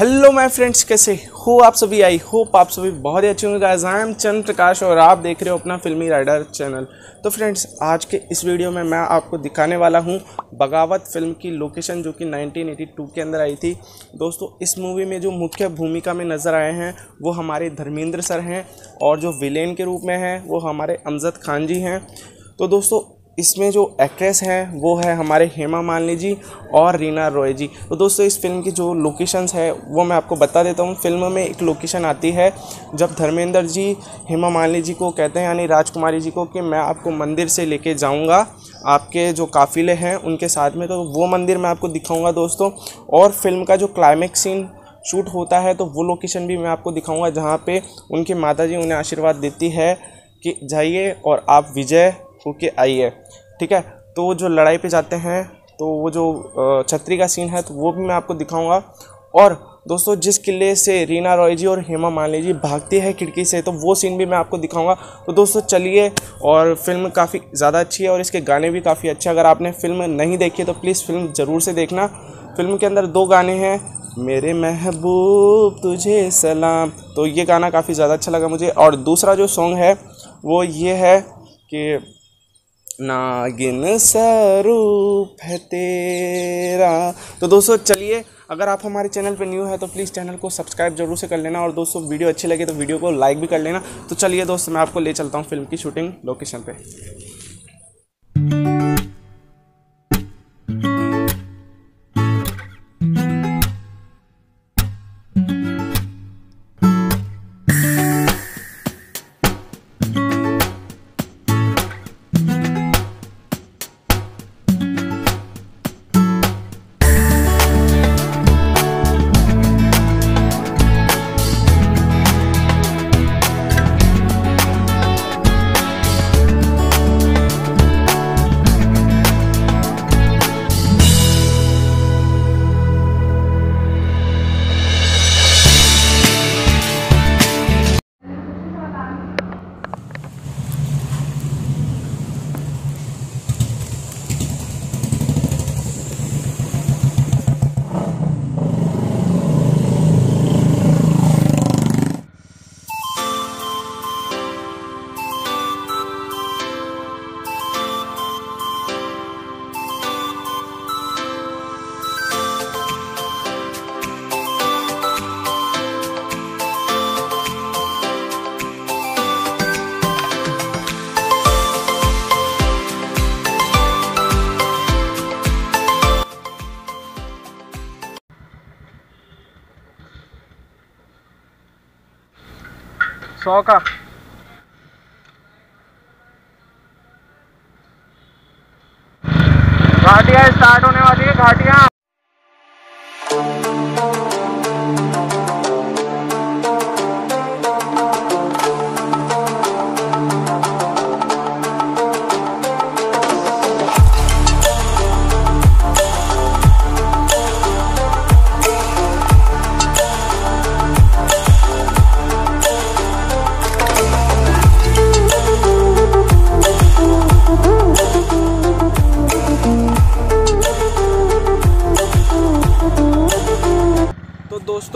hello my friends कैसे हो आप सभी आई होप आप सभी बहुत ही अच्छे होंगे गाइस आई एम चंद प्रकाश और आप देख रहे हो अपना फिल्मी राइडर चैनल तो फ्रेंड्स आज के इस वीडियो में मैं आपको दिखाने वाला हूं बगावत फिल्म की लोकेशन जो कि 1982 के अंदर आई थी दोस्तों इस मूवी में जो मुख्य भूमिका में नज़र आए हैं वो हमारे धर्मेंद्र सर हैं और जो विलेन के रूप में हैं वो हमारे अमजद खान जी हैं तो दोस्तों इसमें जो एक्ट्रेस हैं वो है हमारे हेमा मालिनी जी और रीना रॉय जी तो दोस्तों इस फिल्म की जो लोकेशंस है वो मैं आपको बता देता हूँ फिल्म में एक लोकेशन आती है जब धर्मेंद्र जी हेमा मालिनी जी को कहते हैं यानी राजकुमारी जी को कि मैं आपको मंदिर से लेके जाऊँगा आपके जो काफ़िले हैं उनके साथ में तो वो मंदिर मैं आपको दिखाऊँगा दोस्तों और फिल्म का जो क्लाइमैक्स सीन शूट होता है तो वो लोकेशन भी मैं आपको दिखाऊँगा जहाँ पर उनके माता जी उन्हें आशीर्वाद देती है कि जाइए और आप विजय होके आई है ठीक है तो जो लड़ाई पे जाते हैं तो वो जो छतरी का सीन है तो वो भी मैं आपको दिखाऊंगा और दोस्तों जिस किले से रीना रॉय जी और हेमा मालिनी जी भागती है खिड़की से तो वो सीन भी मैं आपको दिखाऊंगा तो दोस्तों चलिए और फिल्म काफ़ी ज़्यादा अच्छी है और इसके गाने भी काफ़ी अच्छे अगर आपने फिल्म नहीं देखी तो प्लीज़ फिल्म ज़रूर से देखना फिल्म के अंदर दो गाने हैं मेरे महबूब तुझे सलाम तो ये गाना काफ़ी ज़्यादा अच्छा लगा मुझे और दूसरा जो सॉन्ग है वो ये है कि नागिन स्वरूप है तेरा तो दोस्तों चलिए अगर आप हमारे चैनल पर न्यू है तो प्लीज़ चैनल को सब्सक्राइब जरूर से कर लेना और दोस्तों वीडियो अच्छी लगे तो वीडियो को लाइक भी कर लेना तो चलिए दोस्तों मैं आपको ले चलता हूँ फिल्म की शूटिंग लोकेशन पर शौक का घाटिया स्टार्ट होने वाली है घाटिया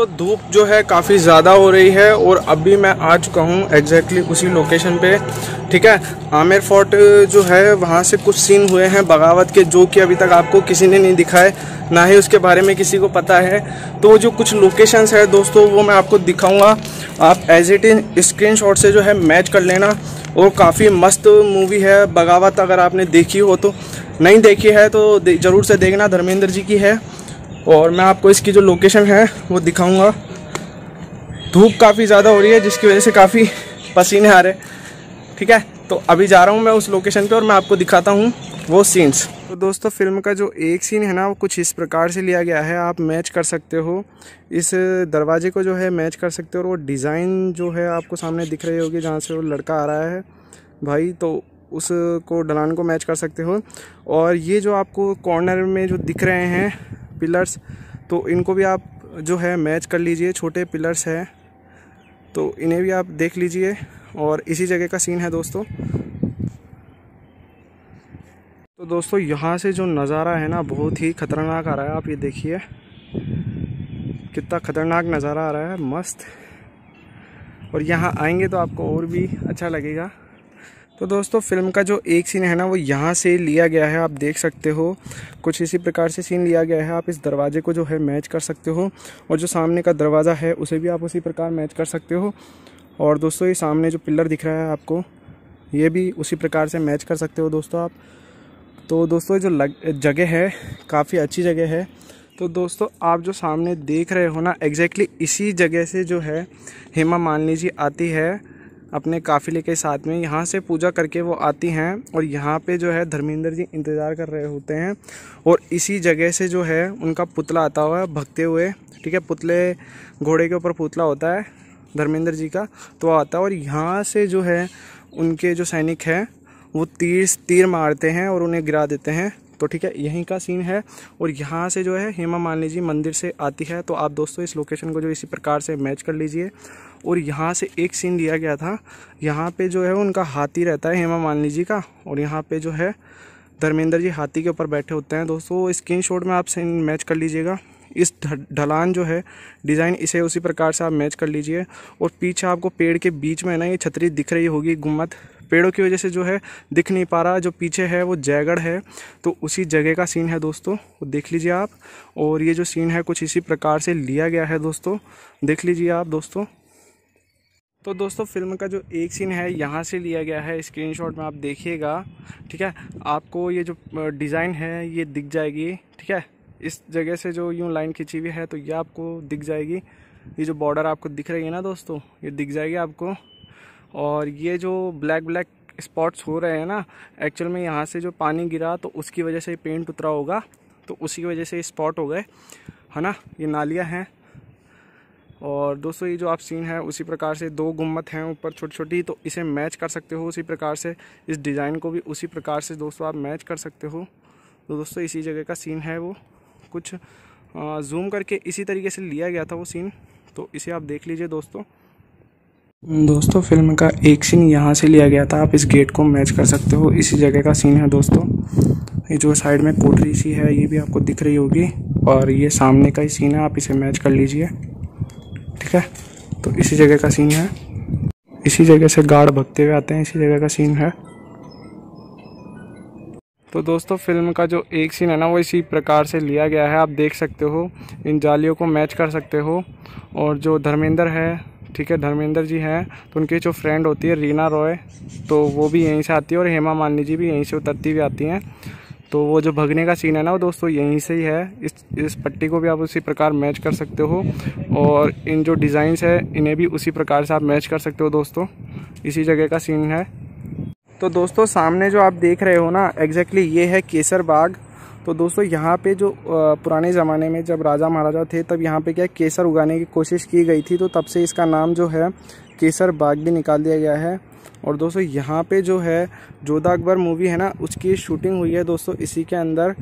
दोस्तों धूप जो है काफ़ी ज़्यादा हो रही है और अभी मैं आ चुका हूँ एग्जैक्टली उसी लोकेशन पे ठीक है आमिर फोर्ट जो है वहाँ से कुछ सीन हुए हैं बगावत के जो कि अभी तक आपको किसी ने नहीं दिखाए ना ही उसके बारे में किसी को पता है तो जो कुछ लोकेशंस है दोस्तों वो मैं आपको दिखाऊँगा आप एज इट इन स्क्रीन से जो है मैच कर लेना और काफ़ी मस्त मूवी है बगावत अगर आपने देखी हो तो नहीं देखी है तो ज़रूर से देखना धर्मेंद्र जी की है और मैं आपको इसकी जो लोकेशन है वो दिखाऊंगा धूप काफ़ी ज़्यादा हो रही है जिसकी वजह से काफ़ी पसीने आ रहे ठीक है तो अभी जा रहा हूँ मैं उस लोकेशन पे और मैं आपको दिखाता हूँ वो सीन्स तो दोस्तों फिल्म का जो एक सीन है ना वो कुछ इस प्रकार से लिया गया है आप मैच कर सकते हो इस दरवाजे को जो है मैच कर सकते हो और वो डिज़ाइन जो है आपको सामने दिख रही होगी जहाँ से वो लड़का आ रहा है भाई तो उसको डलान को मैच कर सकते हो और ये जो आपको कॉर्नर में जो दिख रहे हैं पिलर्स तो इनको भी आप जो है मैच कर लीजिए छोटे पिलर्स हैं तो इन्हें भी आप देख लीजिए और इसी जगह का सीन है दोस्तों तो दोस्तों यहाँ से जो नज़ारा है ना बहुत ही ख़तरनाक आ रहा है आप ये देखिए कितना ख़तरनाक नज़ारा आ रहा है मस्त और यहाँ आएंगे तो आपको और भी अच्छा लगेगा तो दोस्तों फिल्म का जो एक सीन है ना वो यहाँ से लिया गया है आप देख सकते हो कुछ इसी प्रकार से सीन लिया गया है आप इस दरवाजे को जो है मैच कर सकते हो और जो सामने का दरवाज़ा है उसे भी आप उसी प्रकार मैच कर सकते हो और दोस्तों ये सामने जो पिलर दिख रहा है आपको ये भी उसी प्रकार से मैच कर सकते हो दोस्तों आप तो दोस्तों जो लग जगह है काफ़ी अच्छी जगह है तो दोस्तों आप जो सामने देख रहे हो ना एग्जैक्टली इसी जगह से जो है हेमा मालिनी जी आती है अपने काफ़िले के साथ में यहाँ से पूजा करके वो आती हैं और यहाँ पे जो है धर्मेंद्र जी इंतज़ार कर रहे होते हैं और इसी जगह से जो है उनका पुतला आता हुआ भगते हुए ठीक है पुतले घोड़े के ऊपर पुतला होता है धर्मेंद्र जी का तो आता है और यहाँ से जो है उनके जो सैनिक हैं वो तीर तीर मारते हैं और उन्हें गिरा देते हैं तो ठीक है यहीं का सीन है और यहाँ से जो है हेमा मालिनी जी मंदिर से आती है तो आप दोस्तों इस लोकेशन को जो इसी प्रकार से मैच कर लीजिए और यहाँ से एक सीन लिया गया था यहाँ पे जो है उनका हाथी रहता है हेमा मालिनी जी का और यहाँ पे जो है धर्मेंद्र जी हाथी के ऊपर बैठे होते हैं दोस्तों स्क्रीन शॉट में आप सीन मैच कर लीजिएगा इस ढलान जो है डिज़ाइन इसे उसी प्रकार से आप मैच कर लीजिए और पीछे आपको पेड़ के बीच में ना ये छतरी दिख रही होगी गुम्मत पेड़ों की वजह से जो है दिख नहीं पा रहा जो पीछे है वो जयगढ़ है तो उसी जगह का सीन है दोस्तों वो देख लीजिए आप और ये जो सीन है कुछ इसी प्रकार से लिया गया है दोस्तों देख लीजिए आप दोस्तों तो दोस्तों फिल्म का जो एक सीन है यहाँ से लिया गया है स्क्रीनशॉट में आप देखिएगा ठीक है आपको ये जो डिज़ाइन है ये दिख जाएगी ठीक है इस जगह से जो यूँ लाइन खींची हुई है तो ये आपको दिख जाएगी ये जो बॉर्डर आपको दिख रही है ना दोस्तों ये दिख जाएगी आपको और ये जो ब्लैक ब्लैक स्पॉट्स हो रहे हैं ना एक्चुअल में यहाँ से जो पानी गिरा तो उसकी वजह से पेंट उतरा होगा तो उसी की वजह से स्पॉट हो गए है ना ये नालियाँ हैं और दोस्तों ये जो आप सीन है उसी प्रकार से दो गुम्मत हैं ऊपर छोटी छोटी तो इसे मैच कर सकते हो उसी प्रकार से इस डिज़ाइन को भी उसी प्रकार से दोस्तों आप मैच कर सकते हो तो दोस्तों इसी जगह का सीन है वो कुछ जूम करके इसी तरीके से लिया गया था वो सीन तो इसे आप देख लीजिए दोस्तों दोस्तों फिल्म का एक सीन यहाँ से लिया गया था आप इस गेट को मैच कर सकते हो इसी जगह का सीन है दोस्तों ये जो साइड में कोटरी सी है ये भी आपको दिख रही होगी और ये सामने का ही सीन है आप इसे मैच कर लीजिए ठीक है तो इसी जगह का सीन है इसी जगह से गार्ड भगते हुए आते हैं इसी जगह का सीन है तो दोस्तों फिल्म का जो एक सीन है ना वो इसी प्रकार से लिया गया है आप देख सकते हो इन जालियों को मैच कर सकते हो और जो धर्मेंद्र है ठीक है धर्मेंद्र जी हैं तो उनकी जो फ्रेंड होती है रीना रॉय तो वो भी यहीं से आती है और हेमा मालिनी जी भी यहीं से उतरती हुई आती हैं तो वो जो भगने का सीन है ना वो दोस्तों यहीं से ही है इस इस पट्टी को भी आप उसी प्रकार मैच कर सकते हो और इन जो डिज़ाइंस है इन्हें भी उसी प्रकार से आप मैच कर सकते हो दोस्तों इसी जगह का सीन है तो दोस्तों सामने जो आप देख रहे हो ना एग्जैक्टली ये है केसर बाग तो दोस्तों यहाँ पे जो पुराने ज़माने में जब राजा महाराजा थे तब यहाँ पे क्या केसर उगाने की कोशिश की गई थी तो तब से इसका नाम जो है केसर बाग भी निकाल दिया गया है और दोस्तों यहाँ पे जो है जोधा अकबर मूवी है ना उसकी शूटिंग हुई है दोस्तों इसी के अंदर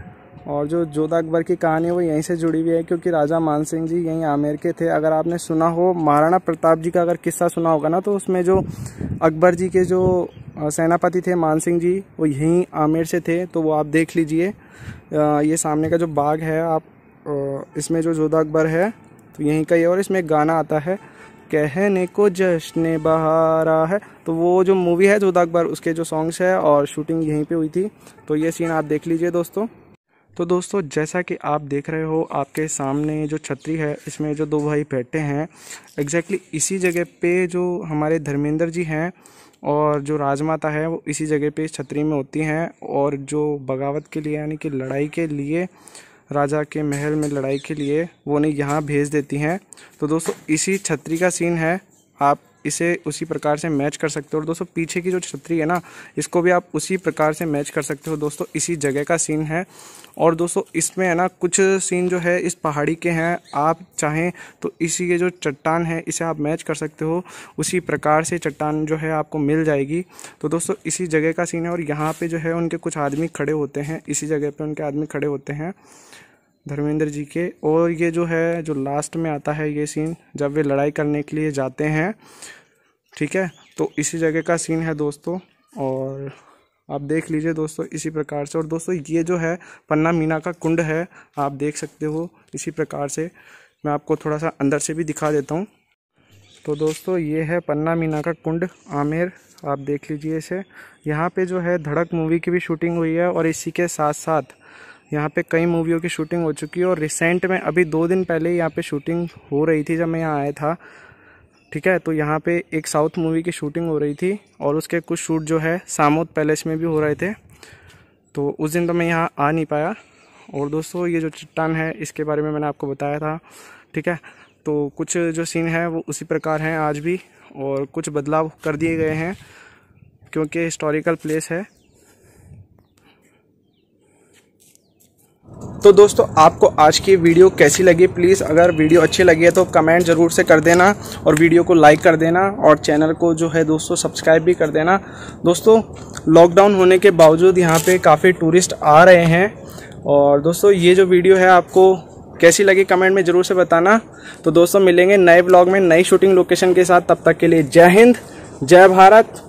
और जो जोधा अकबर की कहानी है वो यहीं से जुड़ी हुई है क्योंकि राजा मान सिंह जी यहीं आमेर के थे अगर आपने सुना हो महाराणा प्रताप जी का अगर किस्सा सुना होगा ना तो उसमें जो अकबर जी के जो सेनापति थे मान सिंह जी वो यहीं आमेर से थे तो वो आप देख लीजिए ये सामने का जो बाग है आप इसमें जो जोधा अकबर है तो यहीं का ही और इसमें गाना आता है कहने को जश्न बहारा है तो वो जो मूवी है जो अकबर उसके जो सॉन्ग्स है और शूटिंग यहीं पे हुई थी तो ये सीन आप देख लीजिए दोस्तों तो दोस्तों जैसा कि आप देख रहे हो आपके सामने जो छतरी है इसमें जो दो भाई बैठे हैं एग्जैक्टली इसी जगह पे जो हमारे धर्मेंद्र जी हैं और जो राजमाता है वो इसी जगह पे इस छतरी में होती हैं और जो बगावत के लिए यानी कि लड़ाई के लिए राजा के महल में लड़ाई के लिए वो उन्हें यहाँ भेज देती हैं तो दोस्तों इसी छतरी का सीन है आप इसे उसी प्रकार से मैच कर सकते हो और दोस्तों पीछे की जो छतरी है ना इसको भी आप उसी प्रकार से मैच कर सकते हो दोस्तों इसी जगह का सीन है और दोस्तों इसमें है ना कुछ सीन जो है इस पहाड़ी के हैं आप चाहें तो इसी के जो चट्टान है इसे आप मैच कर सकते हो उसी प्रकार से चट्टान जो है आपको मिल जाएगी तो दोस्तों इसी जगह का सीन है और यहाँ पर जो है उनके कुछ आदमी खड़े होते हैं इसी जगह पर उनके आदमी खड़े होते हैं धर्मेंद्र जी के और ये जो है जो लास्ट में आता है ये सीन जब वे लड़ाई करने के लिए जाते हैं ठीक है तो इसी जगह का सीन है दोस्तों और आप देख लीजिए दोस्तों इसी प्रकार से और दोस्तों ये जो है पन्ना मीना का कुंड है आप देख सकते हो इसी प्रकार से मैं आपको थोड़ा सा अंदर से भी दिखा देता हूँ तो दोस्तों ये है पन्ना मीना का कुंड आमेर आप देख लीजिए इसे यहाँ पे जो है धड़क मूवी की भी शूटिंग हुई है और इसी के साथ साथ यहाँ पे कई मूवियों की शूटिंग हो चुकी है और रिसेंट में अभी दो दिन पहले यहाँ पे शूटिंग हो रही थी जब मैं यहाँ आया था ठीक है तो यहाँ पे एक साउथ मूवी की शूटिंग हो रही थी और उसके कुछ शूट जो है सामोद पैलेस में भी हो रहे थे तो उस दिन तो मैं यहाँ आ नहीं पाया और दोस्तों ये जो चट्टान है इसके बारे में मैंने आपको बताया था ठीक है तो कुछ जो सीन है वो उसी प्रकार हैं आज भी और कुछ बदलाव कर दिए गए हैं क्योंकि हिस्टोरिकल प्लेस है तो दोस्तों आपको आज की वीडियो कैसी लगी प्लीज़ अगर वीडियो अच्छी लगी है तो कमेंट ज़रूर से कर देना और वीडियो को लाइक कर देना और चैनल को जो है दोस्तों सब्सक्राइब भी कर देना दोस्तों लॉकडाउन होने के बावजूद यहाँ पे काफ़ी टूरिस्ट आ रहे हैं और दोस्तों ये जो वीडियो है आपको कैसी लगी कमेंट में ज़रूर से बताना तो दोस्तों मिलेंगे नए ब्लॉग में नई शूटिंग लोकेशन के साथ तब तक के लिए जय हिंद जय भारत